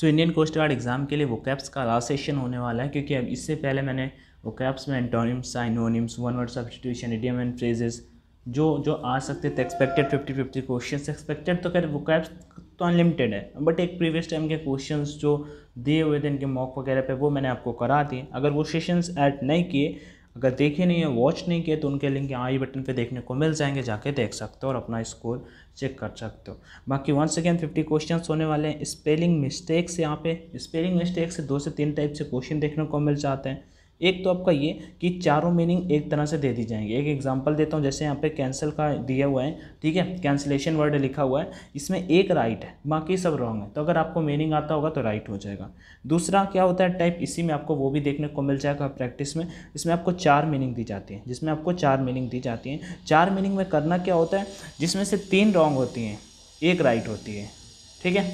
सो Indian coast guard exam के लिए वो कैप्स का लास्ट सेशन होने वाला है क्योंकि अब इससे पहले मैंने वो कैप्स में antonyms synonyms one word substitution idiom and phrases जो जो आ सकते थे expected fifty fifty question expected तो खैर कैप्स तो अनलिमिटेड है बट एक प्रीवियस टाइम के क्वेश्चन जो दिए हुए थे इनके मॉक वगैरह पे वो मैंने आपको करा दिए अगर वो सेशंस ऐड नहीं किए अगर देखे नहीं है वॉच नहीं किए तो उनके लिंक यहाँ आई बटन पे देखने को मिल जाएंगे जाके देख सकते हो और अपना स्कोर चेक कर सकते हो बाकी वन सेकेंड फिफ्टी क्वेश्चन होने वाले हैं स्पेलिंग मिस्टेक्स यहाँ पे स्पेलिंग मिस्टेक से दो से तीन टाइप से क्वेश्चन देखने को मिल जाते हैं एक तो आपका ये कि चारों मीनिंग एक तरह से दे दी जाएंगी एक एग्जांपल देता हूँ जैसे यहाँ पे कैंसिल का दिया हुआ है ठीक है कैंसिलेशन वर्ड लिखा हुआ है इसमें एक राइट है बाकी सब रॉन्ग है तो अगर आपको मीनिंग आता होगा तो राइट हो जाएगा दूसरा क्या होता है टाइप इसी में आपको वो भी देखने को मिल जाएगा प्रैक्टिस में इसमें आपको चार मीनिंग दी जाती है जिसमें आपको चार मीनिंग दी जाती है चार मीनिंग में करना क्या होता है जिसमें से तीन रॉन्ग होती हैं एक राइट होती है ठीक है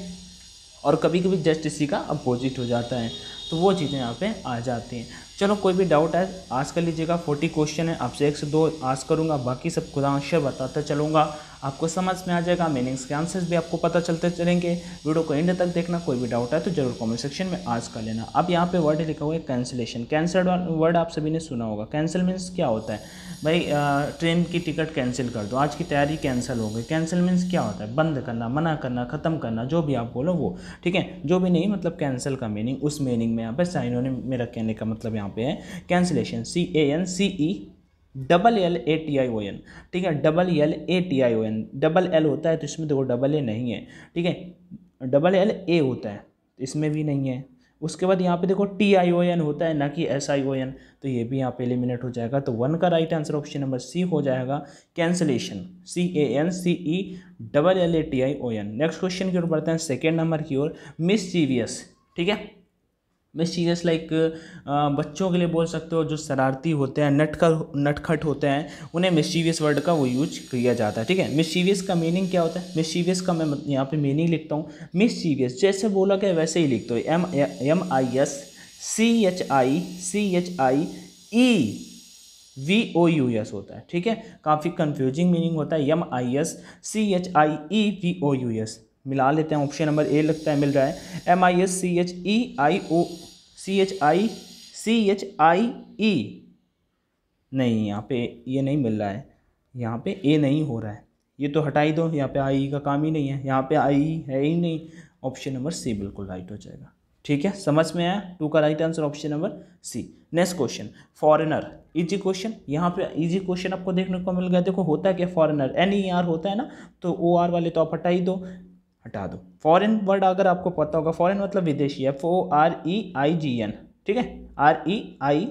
और कभी कभी जस्ट इसी का अपोजिट हो जाता है तो वो चीज़ें यहाँ पे आ जाती हैं चलो कोई भी डाउट है आज कर लीजिएगा फोर्टी क्वेश्चन है आपसे एक से दो आज करूँगा बाकी सब खुदा बताता चलूँगा आपको समझ में आ जाएगा मीनिंग्स के आंसर्स भी आपको पता चलते चलेंगे वीडियो को एंड तक देखना कोई भी डाउट है तो जरूर कॉमेंट सेक्शन में आज कर लेना अब यहाँ पे वर्ड लिखा हुआ है कैंसिलेशन कैंसल वर्ड आप सभी ने सुना होगा कैंसिल मीन्स क्या होता है भाई ट्रेन की टिकट कैंसिल कर दो आज की तैयारी कैंसिल हो गई कैंसिल मीन्स क्या होता है बंद करना मना करना ख़त्म करना जो भी आप बोलो वो ठीक है जो भी नहीं मतलब कैंसिल का मीनिंग उस मीनिंग में यहाँ पर साइनों ने मेरा कहने का मतलब यहाँ पे है cancellation C A N C E double L A T I O N ठीक है double L A T I O N double L होता है तो इसमें देखो डबल ए नहीं है ठीक है डबल एल ए होता है इसमें भी नहीं है उसके बाद यहाँ पे देखो टी आई ओ एन होता है ना कि एस आई ओ एन तो ये भी यहाँ पे एलिमिनेट हो जाएगा तो वन का right answer option number C हो जाएगा cancellation C A N C E double L A T I O N next question की ओर बढ़ते हैं सेकेंड नंबर की ओर मिस ठीक है मिसचीज़स लाइक बच्चों के लिए बोल सकते हो जो शरारती होते हैं नटखट नटखट होते हैं उन्हें मिसचीवियस वर्ड का वो यूज किया जाता है ठीक है मिसचीवियस का मीनिंग क्या होता है मिसचीवियस का मैं यहाँ पे मीनिंग लिखता हूँ मिसचीवियस जैसे बोला गया वैसे ही लिखते हो M M I S C H I C H I E V O U S होता है ठीक है काफ़ी कन्फ्यूजिंग मीनिंग होता है M I S C H I E V O U S मिला लेते हैं ऑप्शन नंबर ए लगता है मिल रहा है M I S C H E I O C H I C H I E नहीं यहाँ पे ये नहीं मिल रहा है यहाँ पे ए नहीं हो रहा है ये तो हटाई दो यहाँ पे आई e का काम ही नहीं है यहाँ पे आई e है ही नहीं ऑप्शन नंबर सी बिल्कुल राइट हो जाएगा ठीक है समझ में आया टू का right answer option number C next question foreigner easy question यहाँ पे इजी क्वेश्चन आपको देखने को मिल गया देखो होता है क्या फॉरेनर एन ई आर होता है ना तो ओ आर वाले तो आप हटाई दो हटा दो फॉरेन वर्ड अगर आपको पता होगा फॉरेन मतलब विदेशी F O R E I G N ठीक है R E I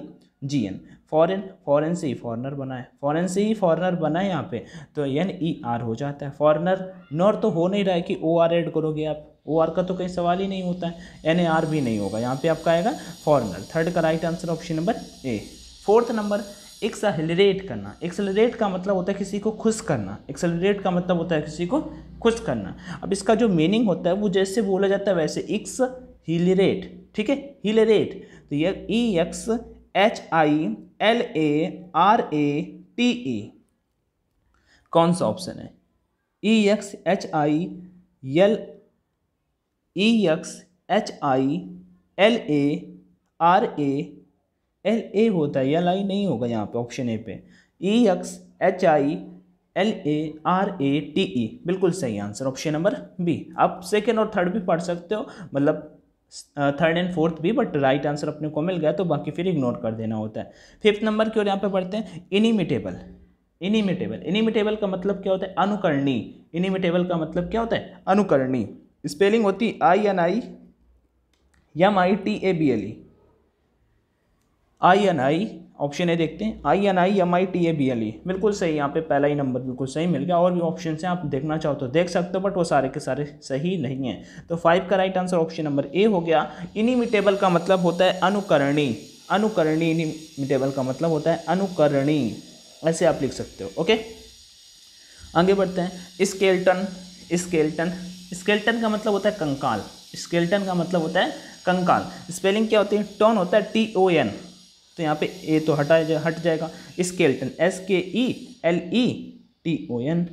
G N foreign foreign से ही फॉरनर बना है फॉरेन से ही फॉरनर बना है यहाँ पे तो एन ई आर हो जाता है फॉरनर नॉर तो हो नहीं रहा है कि ओ आर एड करोगे आप ओ आर का तो कहीं सवाल ही नहीं होता है एन ए आर भी नहीं होगा यहाँ पे आपका आएगा फॉरनर थर्ड का right answer option number A fourth number accelerate करना एक्सलरेट का मतलब होता है किसी को खुश करना एक्सलरेट का मतलब होता है किसी को खुश करना अब इसका जो मीनिंग होता है वो जैसे बोला जाता है वैसे एक्स हिलरेट ठीक है हिलरेट तो ये E X H I L A R A T E कौन सा ऑप्शन है E X H I L E X H I L A R A L A होता है एल आई नहीं होगा यहाँ पे ऑप्शन ए पे E X H I L A R A T E बिल्कुल सही आंसर ऑप्शन नंबर बी आप सेकेंड और थर्ड भी पढ़ सकते हो मतलब थर्ड एंड फोर्थ भी बट राइट आंसर अपने को मिल गया तो बाकी फिर इग्नोर कर देना होता है फिफ्थ नंबर की ओर यहाँ पे पढ़ते हैं इनिमिटेबल इनिमिटेबल इनिमिटेबल का मतलब क्या होता है अनुकरणी इनिमिटेबल का मतलब क्या होता है अनुकरणी स्पेलिंग होती I N I M I T A B L E I N I option है देखते हैं I N I M I T A B L E बिल्कुल सही यहाँ पे पहला ही नंबर बिल्कुल सही मिल गया और भी ऑप्शन हैं आप देखना चाहो तो देख सकते हो बट वो सारे के सारे सही नहीं हैं तो फाइव का right answer option number A हो गया इनिमिटेबल का मतलब होता है अनुकरणी अनुकरणी इनिमिटेबल का मतलब होता है अनुकरणी ऐसे आप लिख सकते हो ओके आगे बढ़ते हैं स्केल्टन स्केल्टन स्केल्टन का मतलब होता है कंकाल स्केल्टन का मतलब होता है कंकाल स्पेलिंग क्या होती है टोन होता है टी ओ एन तो यहाँ पे ए तो हटा जाए हट जाएगा skeleton S K E L E T O N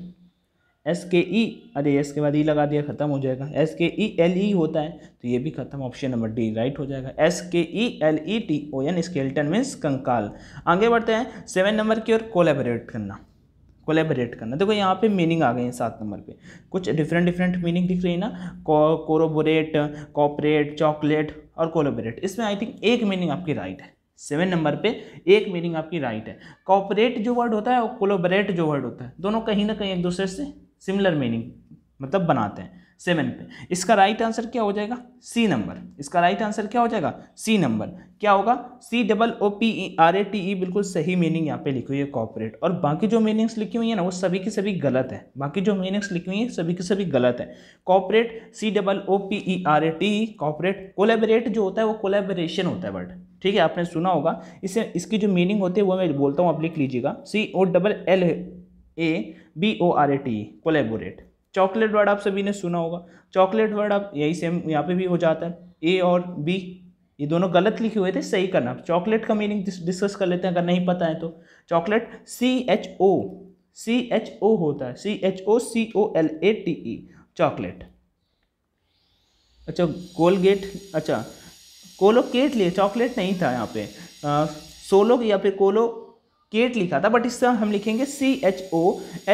S K E अरे एस के बाद ई e लगा दिया ख़त्म हो जाएगा S K E L E होता है तो ये भी खत्म ऑप्शन नंबर डी राइट हो जाएगा S K E L E T O N skeleton means कंकाल आगे बढ़ते हैं सेवन नंबर की ओर कोलेबरेट करना कोलेबरेट करना देखो यहाँ पे मीनिंग आ गए हैं सात नंबर पे कुछ डिफरेंट डिफरेंट मीनिंग दिख रही है ना कोरोबोरेट कॉपरेट चॉकलेट और कोलेबरेट इसमें आई थिंक एक मीनिंग आपकी राइट है सेवन नंबर पे एक मीनिंग आपकी राइट है कॉपरेट जो वर्ड होता है और कोलोबरेट जो वर्ड होता है दोनों कहीं ना कहीं एक दूसरे से सिमिलर मीनिंग मतलब बनाते हैं सेवन पे इसका राइट आंसर क्या हो जाएगा सी नंबर इसका राइट आंसर क्या हो जाएगा सी नंबर क्या होगा C double O P E R A T E बिल्कुल सही मीनिंग यहाँ पे लिखी हुई है कॉपरेट और बाकी जो मीनिंग्स लिखी हुई है ना वो सभी की सभी गलत है बाकी जो मीनिंग्स लिखी हुई है सभी की सभी गलत है cooperate C double O P E R A T E cooperate collaborate जो होता है वो कोलेबरेशन होता है वर्ड ठीक है आपने सुना होगा इसे इसकी जो मीनिंग होती है वो मैं बोलता हूँ आप लिख लीजिएगा C O double L A B O R A T E collaborate chocolate word आप सभी ने सुना होगा चॉकलेट वर्ड आप यही सेम यहाँ पे भी हो जाता है ए और बी ये दोनों गलत लिखे हुए थे सही करना चॉकलेट का मीनिंग डिस्कस कर लेते हैं अगर नहीं पता है तो chocolate C H O C H O होता है C H O C O L A T E chocolate अच्छा कोलगेट अच्छा कोलोकेट लिए चॉकलेट नहीं था यहाँ पे सोलो या फिर कोलो केट लिखा था बट इस हम लिखेंगे C H O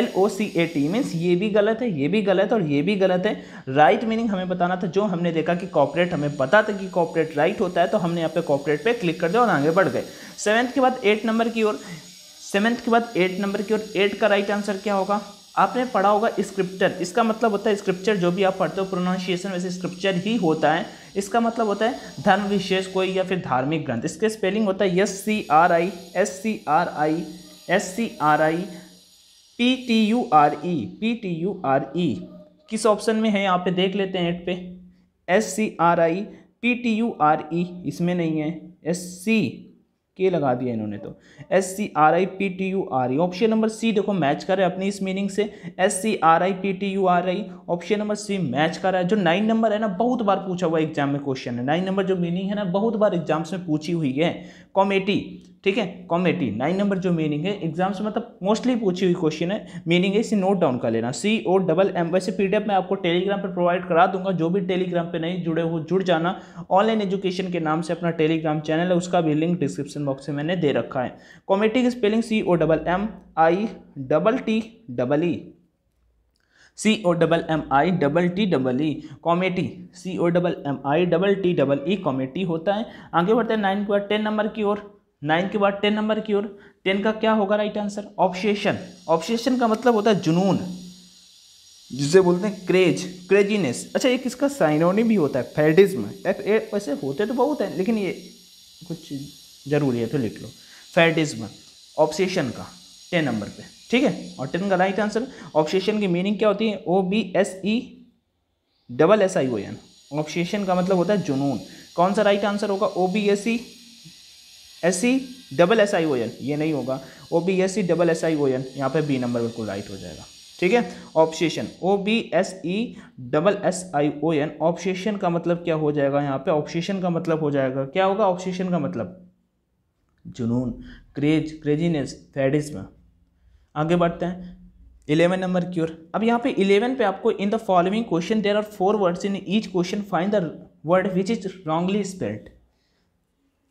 L O C A T means ये भी गलत है ये भी गलत है और ये भी गलत है राइट right मीनिंग हमें बताना था जो हमने देखा कि कॉपरेट हमें पता था कि कॉपरेट राइट होता है तो हमने यहाँ पे कॉपरेट पे क्लिक कर दिया और आगे बढ़ गए सेवन्थ के बाद एट नंबर की ओर सेवन्थ के बाद एट नंबर की ओर एट का राइट right आंसर क्या होगा आपने पढ़ा होगा स्क्रिप्चर इसका मतलब होता है स्क्रिप्चर जो भी आप पढ़ते हो प्रोनाउंसिएशन वैसे स्क्रिप्चर ही होता है इसका मतलब होता है धर्म विशेष कोई या फिर धार्मिक ग्रंथ इसके स्पेलिंग होता है S C R I S C R I S C R I P T U R E P T U R E किस ऑप्शन में है यहाँ पे देख लेते हैं एट पे S C R I P T U R E इसमें नहीं है एस सी के लगा दिया इन्होंने तो S C R I P T U R E option number C देखो मैच कर रहा है अपनी इस मीनिंग से S C R I P T U R I option number C match कर रहा है जो नाइन नंबर है ना बहुत बार पूछा हुआ एग्जाम में क्वेश्चन है नाइन नंबर जो मीनिंग है ना बहुत बार एग्जाम्स में पूछी हुई है कॉमेटी ठीक है कॉमेटी नाइन नंबर जो मीनिंग है एग्जाम से मतलब मोस्टली पूछी हुई क्वेश्चन है मीनिंग है इसे नोट डाउन कर लेना सी ओ डबल एम वैसे एफ मैं आपको टेलीग्राम पर प्रोवाइड करा दूंगा जो भी टेलीग्राम पर नहीं जुड़े हो जुड़ जाना ऑनलाइन एजुकेशन के नाम से अपना टेलीग्राम चैनल है उसका भी लिंक डिस्क्रिप्शन बॉक्स में मैंने दे रखा है कॉमेटी की spelling C O double M I double T double E C O double M I double T double E committee C O double M I double T double E committee होता है आगे बढ़ते हैं nine के बाद ten number की ओर nine के बाद टेन नंबर की ओर टेन का क्या होगा राइट आंसर ऑप्शेशन ऑप्शेशन का मतलब होता है जुनून जिसे बोलते हैं क्रेज क्रेजीनेस अच्छा एक इसका साइनोनी भी होता है फेडिज्म ए वैसे होते तो बहुत हैं लेकिन ये कुछ ज़रूरी है तो लिख लो फेडिज्म ऑप्शेशन का टेन नंबर पर ठीक है और टेन का राइट आंसर ऑप्शेशन की मीनिंग क्या होती है O B S E double S I O N obsession का मतलब होता है जुनून कौन सा राइट आंसर होगा O B S E S C double S I O N ये नहीं होगा O B S C double S I O N यहाँ पर बी नंबर बिल्कुल राइट हो जाएगा ठीक है obsession O B S E double S I O N obsession का मतलब क्या हो जाएगा यहाँ पे ऑप्शेशन का मतलब हो जाएगा क्या होगा ऑप्शेशन का मतलब जुनून क्रेज क्रेजीनेस फेडिज्म आगे बढ़ते हैं इलेवन नंबर क्योर अब यहाँ पे इलेवन पे आपको in the following question there are four words in each question find the word which is wrongly spelled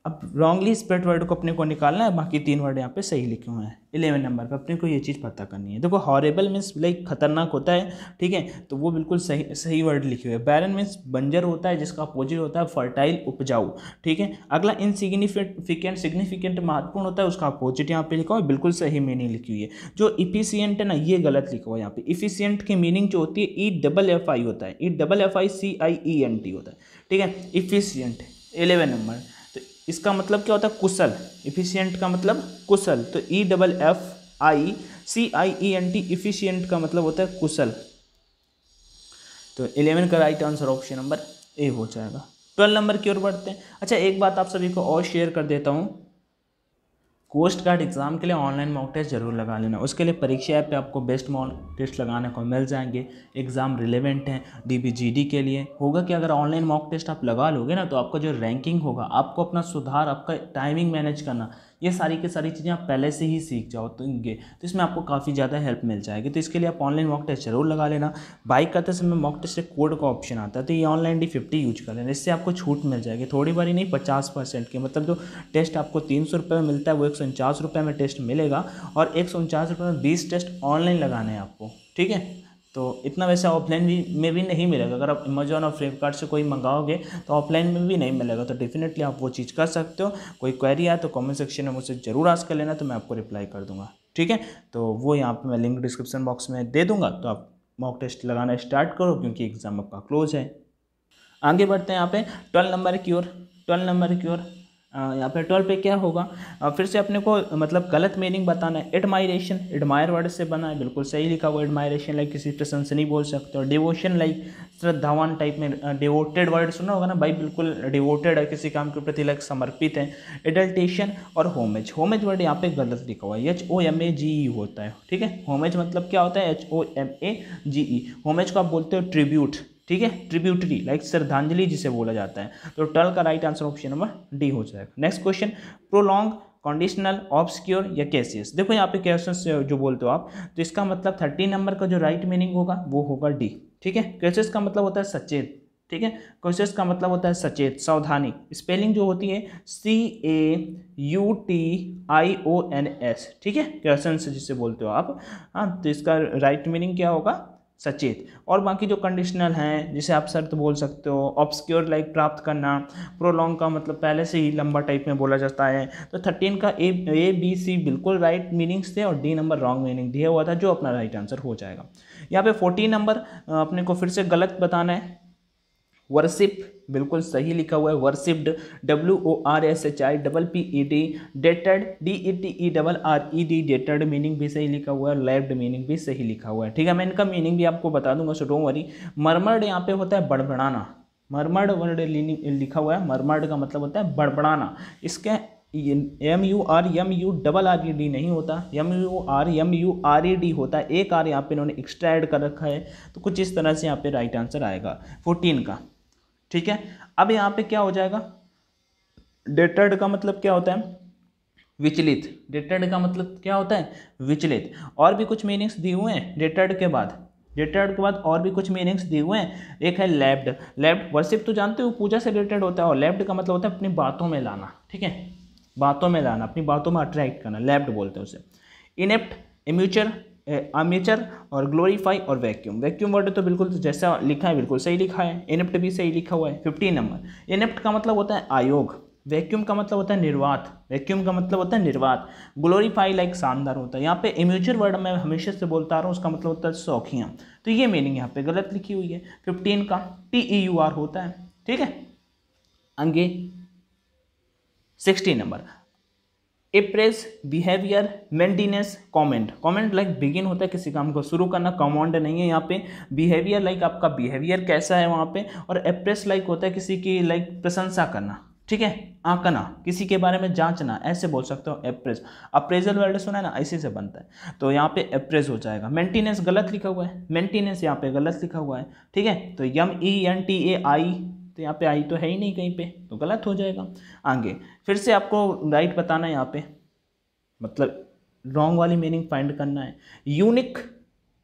अब रॉन्गली स्प्रेड वर्ड को अपने को निकालना है बाकी तीन वर्ड यहाँ पे सही लिखे हुए हैं इलेवन नंबर पे अपने को ये चीज़ पता करनी है देखो हॉरेबल मीन्स लाइक खतरनाक होता है ठीक है तो वो बिल्कुल सही सही वर्ड लिखे हुए बैरन मीन्स बंजर होता है जिसका अपोजिट होता है फर्टाइल उपजाऊ ठीक है अगला इनसिग्निफिकेंट सिग्निफिकेंट महत्वपूर्ण होता है उसका अपोजिट यहाँ पे लिखा हुआ बिल्कुल सही मीनिंग लिखी हुई है जो इफिसियंट है ना ये गलत लिखा हुआ है यहाँ पे इफिसियंट की मीनिंग जो होती है ई डबल एफ आई होता है E double F I C I E N T होता है ठीक है इफिशियंट एलेवन नंबर इसका मतलब क्या होता है कुशल इफिशियंट का मतलब कुशल तो E double F I C I E N T efficient का मतलब होता है कुशल तो इलेवन का right answer option number A हो जाएगा ट्वेल्व नंबर की ओर बढ़ते हैं अच्छा एक बात आप सभी को और शेयर कर देता हूँ कोस्ट गार्ड एग्ज़ाम के लिए ऑनलाइन मॉक टेस्ट जरूर लगा लेना उसके लिए परीक्षा ऐप पे आपको बेस्ट मॉक टेस्ट लगाने को मिल जाएंगे एग्ज़ाम रिलेवेंट हैं डीबीजीडी के लिए होगा कि अगर ऑनलाइन मॉक टेस्ट आप लगा लोगे ना तो आपका जो रैंकिंग होगा आपको अपना सुधार आपका टाइमिंग मैनेज करना ये सारी की सारी चीज़ें आप पहले से ही सीख जाओ तो इनके तो इसमें आपको काफ़ी ज़्यादा हेल्प मिल जाएगी तो इसके लिए आप ऑनलाइन मॉक टेस्ट जरूर लगा लेना बाइक करते समय मॉक टेस्ट एक कोड का ऑप्शन आता है तो ये ऑनलाइन डी फिफ्टी यूज कर लेना इससे आपको छूट मिल जाएगी थोड़ी बारी नहीं पचास परसेंट के मतलब जो टेस्ट आपको तीन सौ रुपये में मिलता है वो एक सौ उनचास रुपये में टेस्ट मिलेगा और एक सौ उनचास रुपये में बीस टेस्ट ऑनलाइन लगाने हैं आपको ठीक है तो इतना वैसे ऑफलाइन भी में भी नहीं मिलेगा अगर आप अमेजोन और फ्लिपकार्ट से कोई मंगाओगे तो ऑफलाइन में भी नहीं मिलेगा तो डेफिनेटली आप वो चीज़ कर सकते हो कोई क्वेरी आए तो कमेंट सेक्शन में मुझसे ज़रूर आस कर लेना तो मैं आपको रिप्लाई कर दूँगा ठीक है तो वो यहाँ पर मैं लिंक डिस्क्रिप्शन बॉक्स में दे दूँगा तो आप मॉक टेस्ट लगाना स्टार्ट करो क्योंकि एग्ज़ाम आपका क्लोज है आगे बढ़ते हैं यहाँ पे ट्वेल्व नंबर की ओर ट्वेल्व नंबर की ओर यहाँ पर ट्वेल्व पे क्या होगा फिर से अपने को मतलब गलत मीनिंग बताना है एडमायरेशन एडमायर वर्ड से बना है बिल्कुल सही लिखा हुआ एडमायरेशन लाइक किसी प्रसन्न से नहीं बोल सकते और डिवोशन लाइक श्रद्धावान टाइप में डिवोटेड वर्ड सुना होगा ना भाई बिल्कुल डिवोटेड है किसी काम के प्रति लाइक समर्पित है एडल्टेशन और होमेज होमेज वर्ड यहाँ पे गलत लिखा हुआ है H O M A G ई होता है ठीक है होमेज मतलब क्या होता है H O M A G E homage को आप बोलते हो ट्रिब्यूट ठीक है ट्रिब्यूटरी लाइक श्रद्धांजलि जिसे बोला जाता है तो टल का right answer option number D हो जाएगा next question prolong conditional obscure या कैसियस देखो यहाँ पे क्वेश्चन जो बोलते हो आप तो इसका मतलब थर्टी नंबर का जो राइट मीनिंग होगा वो होगा डी ठीक है कैसियस का मतलब होता है सचेत ठीक है क्वेश्चन का मतलब होता है सचेत सावधानी स्पेलिंग जो होती है C A U T I O N S ठीक है क्वेश्चन जिसे बोलते हो आप हाँ तो इसका राइट मीनिंग क्या होगा सचेत और बाकी जो कंडीशनल हैं जिसे आप शर्त बोल सकते हो ऑब्सक्योर लाइक प्राप्त करना प्रोलॉन्ग का मतलब पहले से ही लंबा टाइप में बोला जाता है तो थर्टीन का ए ए बी सी बिल्कुल राइट मीनिंग्स थे और डी नंबर रॉन्ग मीनिंग दिया हुआ था जो अपना राइट आंसर हो जाएगा यहाँ पे फोर्टीन नंबर अपने को फिर से गलत बताना है वर्सिप बिल्कुल सही लिखा हुआ है वर्सिप्ड W O R S H I double P E D dated D E T E double R E D dated meaning भी सही लिखा हुआ है लेफ्ट मीनिंग भी सही लिखा हुआ है ठीक है मैं इनका मीनिंग भी आपको बता दूंगा सो वरी मरमर्ड यहाँ पे होता है बड़बड़ाना मरमर्ड वर्ड लिखा हुआ है मरमर्ड का मतलब होता है बड़बड़ाना इसके M U R M U double R E D नहीं होता M U R M U R E D होता है एक आर यहाँ पे इन्होंने एक्स्ट्रा ऐड कर रखा है तो कुछ इस तरह से यहाँ पे राइट आंसर आएगा फोर्टीन का ठीक है अब यहाँ पे क्या हो जाएगा डेटेड का मतलब क्या होता है विचलित डेटेड का मतलब क्या होता है विचलित और भी कुछ मीनिंग्स दिए हुए हैं डेटेड के बाद डेटेड के बाद और भी कुछ मीनिंग्स दिए हुए हैं एक है लेफ्ट लेफ्ट वर्सिप तो जानते हो पूजा से रिलेटेड होता है और लेफ्ट का मतलब होता है अपनी बातों में लाना ठीक है बातों में लाना अपनी बातों में अट्रैक्ट करना लेफ्ट बोलते हैं उसे इनेप्ट इम्यूचर अमेचर और ग्लोरीफाई और वैक्यूम वैक्यूम वर्ड तो बिल्कुल तो जैसा लिखा है बिल्कुल सही लिखा है इनिप्ट भी सही लिखा हुआ है फिफ्टीन नंबर इनिप्ट का मतलब होता है आयोग वैक्यूम का मतलब होता है निर्वात वैक्यूम का मतलब होता है निर्वात ग्लोरीफाई लाइक शानदार होता है यहाँ पे एम्यूचर वर्ड मैं हमेशा से बोलता आ रहा हूँ उसका मतलब होता है शौखियाँ तो ये मीनिंग यहाँ पे गलत लिखी हुई है फिफ्टीन का टी ई यू आर होता है ठीक है आगे सिक्सटीन नंबर एप्रेस behaviour maintenance comment comment like begin होता है किसी काम को शुरू करना कमांड नहीं है यहाँ पे बिहेवियर लाइक आपका बिहेवियर कैसा है वहाँ पे और एप्रेस लाइक होता है किसी की लाइक प्रशंसा करना ठीक है आंकना किसी के बारे में जांचना ऐसे बोल सकते हो एप्रेस अप्रेजल वर्ड सुना है ना ऐसे से बनता है तो यहाँ पे एप्रेस हो जाएगा मेंटेनेंस गलत लिखा हुआ है मेंटेनेंस यहाँ पे गलत लिखा हुआ है ठीक है तो यम ई एन टी ए आई तो यहाँ पे आई तो है ही नहीं कहीं पे तो गलत हो जाएगा आगे फिर से आपको राइट बताना है यहाँ पे मतलब रॉन्ग वाली मीनिंग फाइंड करना है यूनिक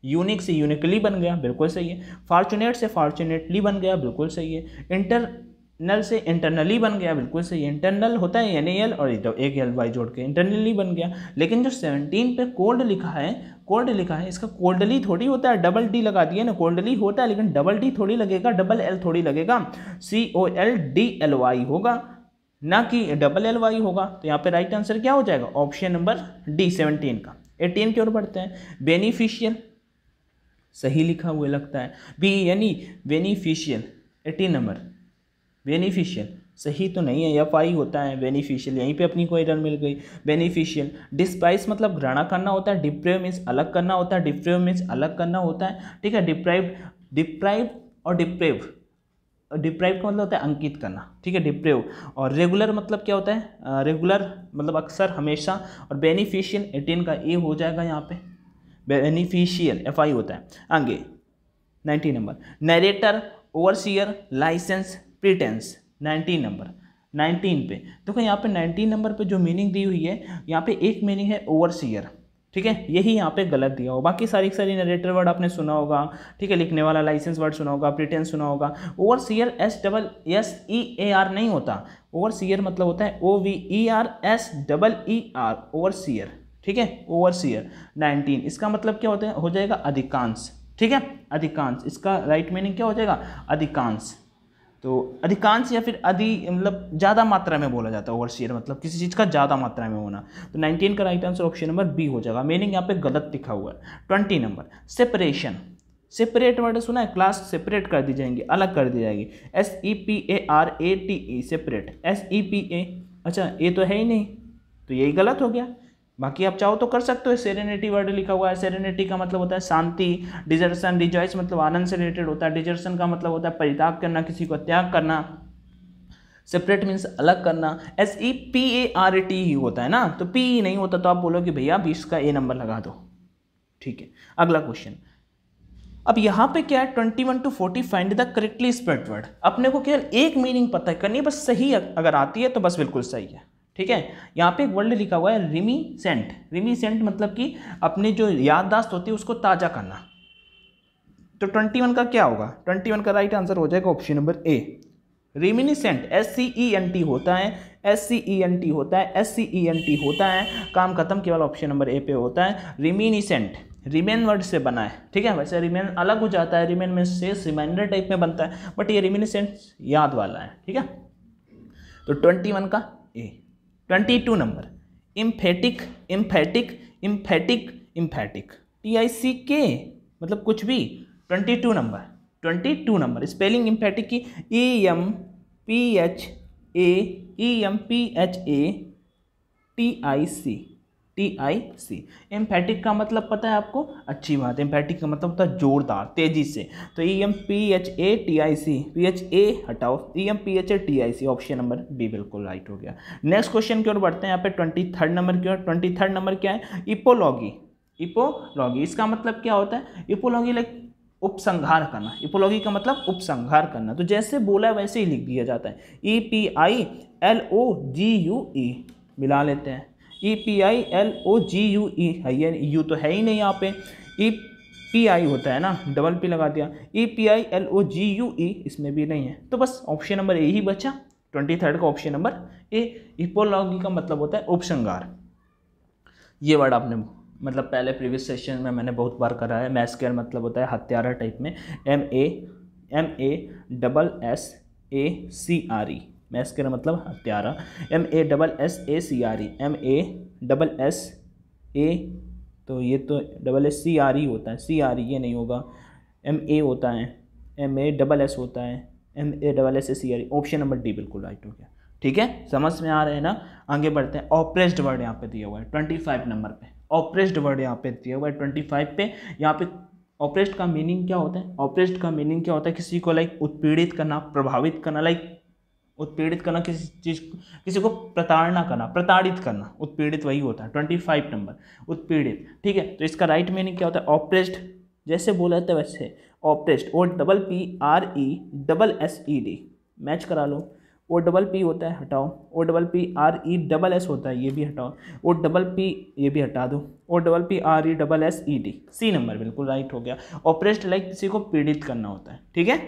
यूनिक से यूनिकली बन गया बिल्कुल सही है फॉर्चुनेट से फॉर्चुनेटली बन गया बिल्कुल सही है इंटरनल से इंटरनली बन गया बिल्कुल सही है इंटरनल होता है एन ए एल और एक एल वाई जोड़ के इंटरनली बन गया लेकिन जो सेवनटीन पे कोड लिखा है कोल्ड लिखा है इसका कोल्डली थोड़ी होता है डबल डी लगा दिए ना कोल्डली होता है लेकिन डबल डी थोड़ी लगेगा डबल एल थोड़ी लगेगा C O L D L Y होगा ना कि डबल एल वाई होगा तो यहाँ पे राइट आंसर क्या हो जाएगा ऑप्शन नंबर डी सेवनटीन का एटीन की ओर बढ़ते हैं बेनिफिशियल सही लिखा हुआ लगता है बी यानी बेनिफिशियल एटीन नंबर बेनिफिशियल सही तो नहीं है एफ आई होता है बेनिफिशियल यहीं पे अपनी को एरर मिल गई बेनिफिशियल डिस्पाइस मतलब घृणा करना होता है डिप्रेव मीन्स अलग करना होता है डिप्रेव मीन्स अलग करना होता है ठीक है डिप्राइव डिप्राइव और डिप्रेव डिप्राइव का मतलब होता है अंकित करना ठीक है डिप्रेव और रेगुलर मतलब क्या होता है रेगुलर मतलब अक्सर हमेशा और बेनिफिशियल एटीन का ए हो जाएगा यहाँ पे बेनिफिशियल एफ आई होता है आगे nineteen number narrator overseer licence pretence nineteen number nineteen पे देखो यहाँ पे नाइनटीन नंबर पे जो मीनिंग दी हुई है यहाँ पे एक मीनिंग है ओवरसीयर ठीक है यही यहाँ पे गलत दिया हो बाकी सारी सारी नरेटर वर्ड आपने सुना होगा ठीक है लिखने वाला लाइसेंस वर्ड सुना होगा प्रिटेंस सुना होगा overseer S double S E A R नहीं होता ओवर सीयर मतलब होता है O V E R S double E R overseer ठीक है ओवर सीयर नाइनटीन इसका मतलब क्या होता है हो जाएगा अधिकांश ठीक है अधिकांश इसका राइट मीनिंग क्या हो जाएगा अधिकांश तो अधिकांश या फिर अधि मतलब ज़्यादा मात्रा में बोला जाता है ओवर शेयर मतलब किसी चीज़ का ज़्यादा मात्रा में होना तो 19 का right answer option number B हो जाएगा मीनिंग यहाँ पे गलत लिखा हुआ है twenty number separation separate word सुना है क्लास सेपरेट कर दी जाएंगी अलग कर दी जाएगी S E P A R A T E separate S E P A अच्छा ए तो है ही नहीं तो यही गलत हो गया बाकी आप चाहो तो कर सकते हो सेरेनिटी वर्ड लिखा हुआ है सेरेनिटी का मतलब होता है शांति डिजर्सन रिजॉइस मतलब आनंद से रिलेटेड होता है डिजर्सन का मतलब होता है परिताप करना किसी को त्याग करना सेपरेट मीन्स अलग करना S E P A R A T ही होता है ना तो पी ई नहीं होता तो आप बोलो कि भैया बीस का ए नंबर लगा दो ठीक है अगला क्वेश्चन अब यहाँ पे क्या है twenty one to forty find the correctly spelled word अपने को केवल एक मीनिंग पता है करनी है बस सही अगर आती है तो बस बिल्कुल सही है ठीक है यहाँ पे एक वर्ड लिखा हुआ है रिमी सेंट रिमी सेंट मतलब कि अपनी जो याददाश्त होती है उसको ताज़ा करना तो ट्वेंटी वन का क्या होगा ट्वेंटी वन का राइट आंसर हो जाएगा option number A reminiscent S C E N T होता है S C E N T होता है S C E N T होता है काम खत्म केवल ऑप्शन नंबर ए पे होता है रिमिनिसेंट रिमेन वर्ड से बना है ठीक है वैसे रिमेन अलग हो जाता है रिमेन में से रिमाइंडर टाइप में बनता है बट ये रिमिनिसेंट याद वाला है ठीक है तो ट्वेंटी वन का A twenty two number emphatic emphatic emphatic emphatic T I C के मतलब कुछ भी twenty two number twenty two number spelling emphatic की E M P H A E M P H A T I C T I C emphatic का मतलब पता है आपको अच्छी बात है एम्फेटिक का मतलब होता है जोरदार तेजी से तो E M P H A T I C P H A हटाओ E M P H A T I C option number B बिल्कुल राइट हो गया नेक्स्ट क्वेश्चन की ओर बढ़ते हैं यहाँ पे ट्वेंटी थर्ड नंबर की ओर ट्वेंटी थर्ड नंबर क्या है इपोलॉगी इपोलॉगी इसका मतलब क्या होता है इपोलॉगी लाइक उपसंहार करना इपोलॉगी का मतलब उपसंहार करना तो जैसे बोला है वैसे ही लिख दिया जाता है E P I L O G U E मिला लेते हैं E P I L O G U E है ये यू तो है ही नहीं यहाँ पे ई पी आई होता है ना डबल पी लगा दिया E P I L O G U E इसमें भी नहीं है तो बस ऑप्शन नंबर ए ही बचा ट्वेंटी थर्ड का ऑप्शन नंबर ए इपोलॉगी का मतलब होता है उपसंगार ये वर्ड आपने मतलब पहले प्रीवियस सेशन में मैंने बहुत बार करा है मैस्केर मतलब होता है हत्यारा टाइप में M A M A double S A C R E massacre मतलब हत्यारा M A double S A C R E M A double S A तो ये तो double S C R E होता है सी आर ई ये नहीं होगा एम ए होता है एम ए डबल एस होता है M A double S A C R E option number D बिल्कुल राइट हो गया ठीक है समझ में आ रहे हैं ना आगे बढ़ते हैं ऑप्रेस्ड वर्ड यहाँ पे दिया हुआ है ट्वेंटी फाइव नंबर पे ऑप्रेस्ड वर्ड यहाँ पे दिया हुआ है ट्वेंटी फाइव पे यहाँ पे ऑप्रेस्ड का मीनिंग क्या होता है ऑप्रेस्ड का मीनिंग क्या होता है किसी को लाइक उत्पीड़ित करना प्रभावित करना लाइक उत्पीड़ित करना किसी चीज़ किसी को प्रताड़ना करना प्रताड़ित करना उत्पीड़ित वही होता है ट्वेंटी फाइव नंबर उत्पीड़ित ठीक है तो इसका राइट मीनिंग क्या होता है ऑप्रेस्ड जैसे बोला जाता है वैसे oppressed O double P R E double S E D match करा लो ओ डबल पी होता है हटाओ O double P R E double S होता है ये भी हटाओ ओ डबल पी ये भी हटा दो O double P R E double S E D C number बिल्कुल राइट हो गया ऑपरेस्ट लाइक किसी को पीड़ित करना होता है ठीक है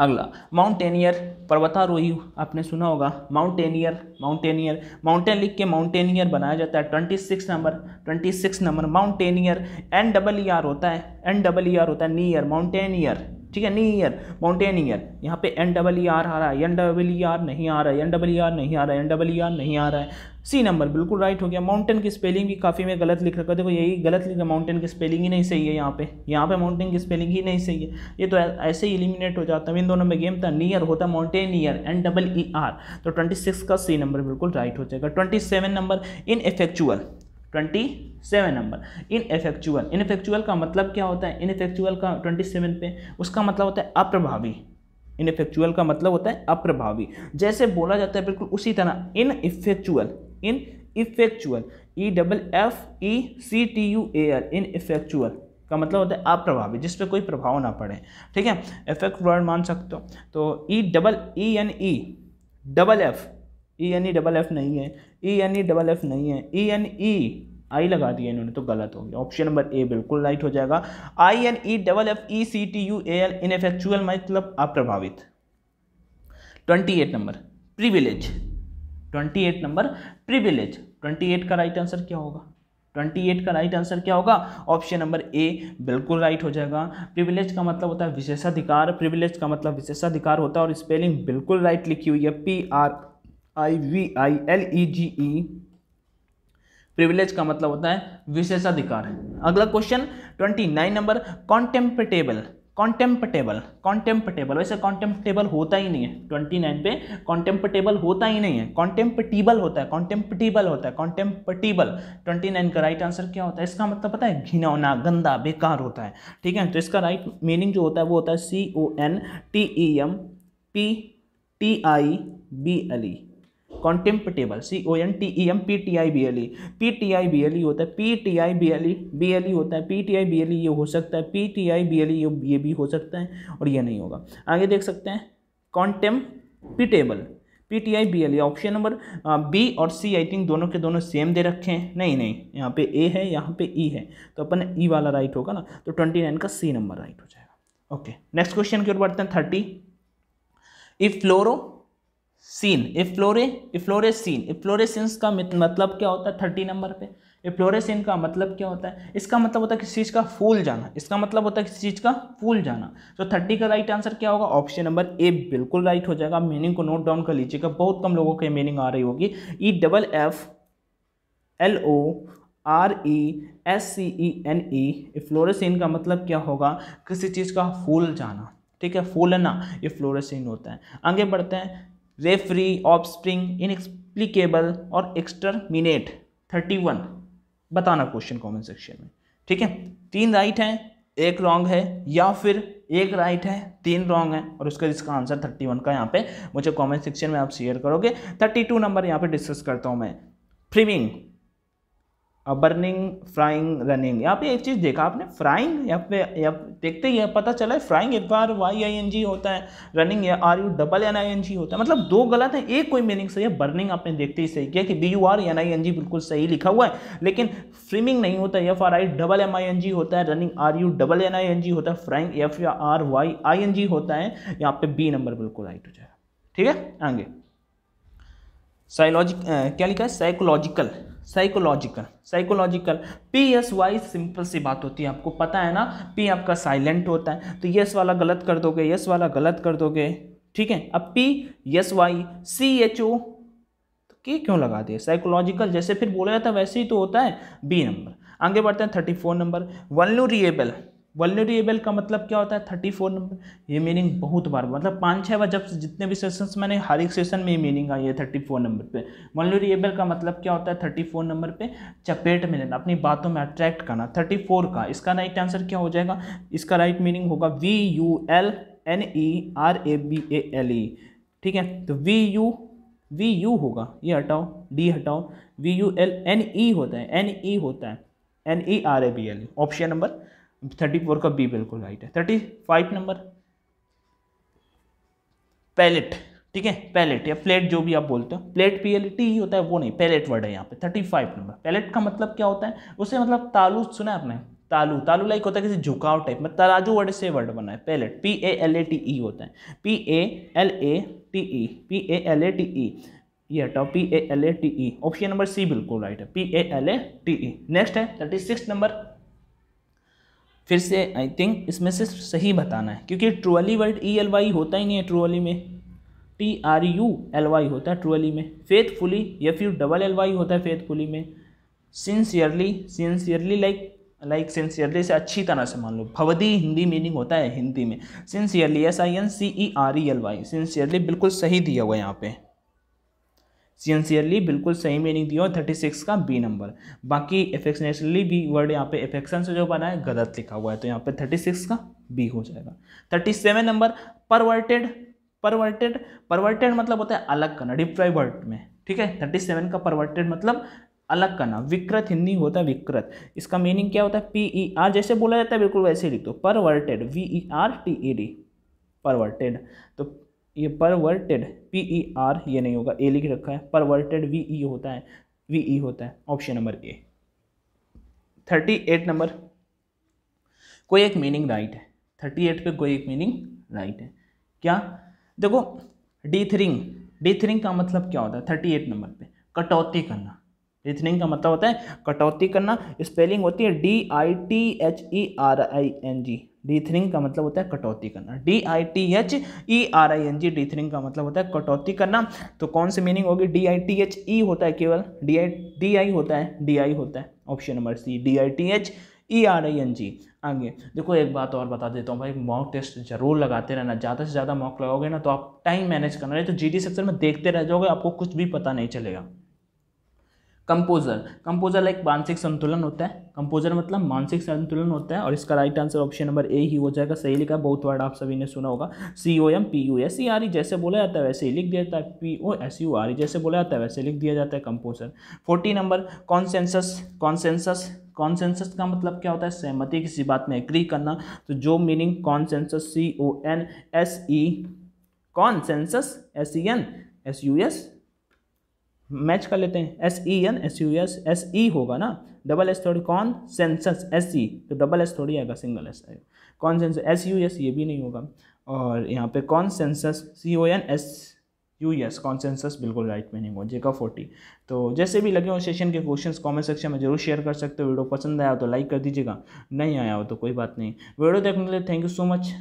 अगला माउंटेनियर पर्वतारोही आपने सुना होगा माउंटेनियर माउंटेनियर माउंटेन लिख के माउंटेनियर बनाया जाता है twenty six number twenty six number mountaineer N double E R होता है एन डबल ई आर होता है नियर माउंटेनियर ठीक है नियर माउंटेनियर यहाँ पे एन डबल ई आर आ रहा है एन डबल ई आर नहीं आ रहा है एन डबल ई आर नहीं आ रहा है एन डबल ई आर नहीं आ रहा है सी नंबर बिल्कुल राइट हो गया माउंटेन की स्पेलिंग भी काफ़ी मैं गलत लिख रखा था देखो यही गलत लिखा माउंटेन की स्पेलिंग ही नहीं सही है यहाँ पे यहाँ पे माउंटेन की स्पेलिंग ही नहीं सही है ये तो ऐसे ही इलिमिनेट हो जाता है इन दोनों में गेम था नियर होता mountaineer N double E R तो ट्वेंटी सिक्स का सी नंबर बिल्कुल राइट हो जाएगा twenty seven number ineffectual twenty seven number in in ineffectual का मतलब क्या होता है इनफेक्चुअल का ट्वेंटी सेवन पे उसका मतलब होता है अप्रभावी इनफेक्चुअल का मतलब होता है अप्रभावी जैसे बोला जाता है बिल्कुल उसी तरह ineffectual ineffectual E e double F E e C T U A L ineffectual का मतलब होता है अप्रभावी जिस पर कोई प्रभाव ना पड़े ठीक है इफेक्ट वर्ड मान सकते हो तो E double E N E double F E N E double F नहीं है E N E double F नहीं है ई एन ई आई लगा दिया इन्होंने तो गलत हो गया ऑप्शन नंबर ए बिल्कुल राइट हो जाएगा I N E double F E C T U A L ineffectual मतलब अप्रभावित twenty eight number privilege twenty eight number privilege twenty eight का राइट आंसर क्या होगा ट्वेंटी एट का राइट आंसर क्या होगा ऑप्शन नंबर ए बिल्कुल राइट हो जाएगा प्रिविलेज का मतलब होता है विशेषाधिकार प्रिविलेज का मतलब विशेषाधिकार होता है और स्पेलिंग बिल्कुल राइट लिखी हुई है P R I V I L E G E privilege का मतलब होता है विशेषाधिकार अगला question twenty nine number contemptible contemptible contemptible वैसे कॉन्टेम्पटेबल होता ही नहीं है ट्वेंटी नाइन पे कॉन्टेम्पटेबल होता ही नहीं है कॉन्टेम्पटिबल होता है कॉन्टेम्पटिबल होता है कॉन्टेम्पटिबल ट्वेंटी नाइन का राइट आंसर क्या होता है इसका मतलब पता है घिनौना गंदा बेकार होता है ठीक है तो इसका राइट मीनिंग जो होता है वो होता है C O N T E M P T I B L E contemptible C O N T E M P T I B L E P T I B L E होता है P T I B L E B L E होता है P T I B L E ये हो सकता है P T I B L E ये भी हो सकता है और ये नहीं होगा आगे देख सकते हैं contemptible P T I B L E option number B और सी आई थिंक दोनों के दोनों सेम दे रखे हैं नहीं नहीं यहाँ पे ए है यहाँ पे ई e है तो अपन ई e वाला राइट होगा ना तो ट्वेंटी नाइन का सी नंबर राइट हो जाएगा ओके नेक्स्ट क्वेश्चन की ओर बढ़ते हैं थर्टी इफ फ्लोरो सीन इफ्लोरे इफ्लोरेसिन इफ्लोरेसिन्स का मतलब क्या होता है थर्टी नंबर पे इफ्लोरेसिन का मतलब क्या होता है इसका मतलब होता है किसी चीज़ का फूल जाना इसका मतलब होता है किसी चीज़ का फूल जाना तो थर्टी का राइट आंसर क्या होगा ऑप्शन नंबर ए बिल्कुल राइट हो जाएगा मीनिंग को नोट डाउन कर लीजिएगा बहुत कम लोगों की मीनिंग आ रही होगी E double F L O R E S C E N E efflorescence का मतलब क्या होगा किसी चीज़ का फूल जाना ठीक है फूलना ये फ्लोरेसिन होता है आगे बढ़ते हैं रेफरी ऑफस्प्रिंग इनएक्सप्लिकेबल और एक्सटर्मिनेट थर्टी वन बताना क्वेश्चन कमेंट सेक्शन में ठीक है तीन राइट हैं एक रॉन्ग है या फिर एक राइट है तीन रॉन्ग है और उसका जिसका आंसर थर्टी वन का यहाँ पे मुझे कमेंट सेक्शन में आप शेयर करोगे थर्टी टू नंबर यहाँ पे डिस्कस करता हूँ मैं फ्रीविंग बर्निंग फ्राइंग रनिंग यहाँ पे एक चीज़ देखा आपने फ्राइंग या पे या देखते ही पता चला है फ्राइंग एक बार वाई आई एन जी होता है रनिंग या R U double N I N G होता है मतलब दो गलत है एक कोई मीनिंग सही है बर्निंग आपने देखते ही सही किया कि B U R N I N G बिल्कुल सही लिखा हुआ है लेकिन फ्रीमिंग नहीं होता F R I double M I N G होता है running R U double N I N G होता है फ्राइंग एफ या R Y I N G होता है यहाँ पे बी नंबर बिल्कुल राइट हो जाएगा ठीक है आगे साइकोलॉजिक क्या लिखा है psychological psychological psychological P S Y simple सी बात होती है आपको पता है ना पी आपका साइलेंट होता है तो यस वाला गलत कर दोगे यस वाला गलत कर दोगे ठीक है अब P S Y C H O तो के क्यों लगा दिए साइकोलॉजिकल जैसे फिर बोला जाता है वैसे ही तो होता है बी नंबर आगे बढ़ते हैं thirty four number vulnerable vulnerable का मतलब क्या होता है थर्टी फोर नंबर ये मीनिंग बहुत बार मतलब पाँच छः बार जब जितने भी सेशंस मैंने हर एक सेशन में ये मीनिंग आई है थर्टी फोर नंबर पे वल्नरेबल का मतलब क्या होता है थर्टी फोर नंबर पे चपेट में लेना अपनी बातों में अट्रैक्ट करना थर्टी फोर का इसका राइट आंसर क्या हो जाएगा इसका राइट मीनिंग होगा V U L N E R A B A L E ठीक है तो वी यू वी यू होगा ये हटाओ डी हटाओ V U L N E होता है एन ई e होता है N E R A B L E option number thirty four का बी बिल्कुल राइट है थर्टी फाइव नंबर पैलेट ठीक है पैलेट या प्लेट जो भी आप बोलते हो प्लेट पी एल टी होता है वो नहीं पैलेट वर्ड है यहाँ पे थर्टी फाइव नंबर पैलेट का मतलब क्या होता है उसे मतलब तालू सुना है आपने तालू तालू लाइक होता है किसी झुकाव टाइप में तराजू वर्ड से वर्ड बना है palate P A L A T E होता है P A L A T E P A L A T E ये हटाओ P A L A T E option number C बिल्कुल राइट है P A L A T E next है thirty six number फिर से I think इसमें से सही बताना है क्योंकि truly word E L Y होता ही नहीं है ट्रूअली में T R U L Y होता है ट्रूअली में फेथफुली या फिर डबल एल वाई होता है फेथफुली में sincerely sincerely like like sincerely से अच्छी तरह से मान लो भवदी हिंदी मीनिंग होता है हिंदी में sincerely S I N C E R E L Y sincerely बिल्कुल सही दिया हुआ है यहाँ पे सिंसियरली बिल्कुल सही मीनिंग दिया और थर्टी सिक्स का बी नंबर बाकी एफेक्शनेशनली भी वर्ड यहाँ पे एफेक्शन से जो बना है गलत लिखा हुआ है तो यहाँ पे थर्टी सिक्स का बी हो जाएगा thirty seven number perverted perverted perverted मतलब होता है अलग करना डिप्राइव वर्ड में ठीक है थर्टी सेवन का परवर्टेड मतलब अलग करना विकृत हिंदी होता है विकृत इसका मीनिंग क्या होता है पी ई आर जैसे बोला जाता है बिल्कुल वैसे ही लिख दो perverted V E R T E D perverted तो ये परवर्टेड पी ई आर ये नहीं होगा ए लिख रखा है परवर्टेड वी ई होता है वी ई e होता है option number A thirty eight number कोई एक मीनिंग राइट है थर्टी एट पे कोई एक मीनिंग राइट है क्या देखो डीथरिंग डीथरिंग का मतलब क्या होता है थर्टी एट नंबर पे कटौती करना डीथरिंग का मतलब होता है कटौती करना स्पेलिंग होती है D I T H E R I N G dithering का मतलब होता है कटौती करना D I T H E R I N G dithering का मतलब होता है कटौती करना तो कौन सी मीनिंग होगी D I T H E होता है केवल डी आई डी आई होता है डी आई होता है option number C D I T H E R I N G आगे देखो एक बात और बता देता हूँ भाई मॉक टेस्ट जरूर लगाते रहना ज़्यादा से ज़्यादा मॉक लगाओगे ना तो आप टाइम मैनेज करना रहे तो जी डी सेक्शन में देखते रह जाओगे आपको कुछ भी पता नहीं चलेगा कंपोजर कंपोजर एक मानसिक संतुलन होता है कंपोजर मतलब मानसिक संतुलन होता है और इसका right answer option number A ही हो जाएगा सही लिखा बहुत वर्ड आप सभी ने सुना होगा C O M P U S E R E जैसे बोला जाता है वैसे ही लिख दिया जाता है P O S U R E जैसे बोला जाता है वैसे लिख दिया जाता है composer forty number consensus consensus consensus का मतलब क्या होता है सहमति किसी बात में एग्री करना तो जो meaning consensus C O N S E consensus S E N S U S match कर लेते हैं S E N S U S S E होगा ना डबल एस थोड़ी कौन सेंसस एस ई तो डबल एस थोड़ी आएगा सिंगल एस आएगा कौन सेंस एस यू एस ये भी नहीं होगा और यहाँ पे consensus C O N S U S consensus बिल्कुल राइट में नहीं हुआ जेका फोर्टी तो जैसे भी लगे हो सेशन के क्वेश्चंस कमेंट सेक्शन में जरूर शेयर कर सकते हो वीडियो पसंद आया हो तो लाइक कर दीजिएगा नहीं आया हो तो कोई बात नहीं वीडियो देखने के लिए thank you so much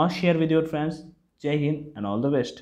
must share with your friends जय Hind and all the best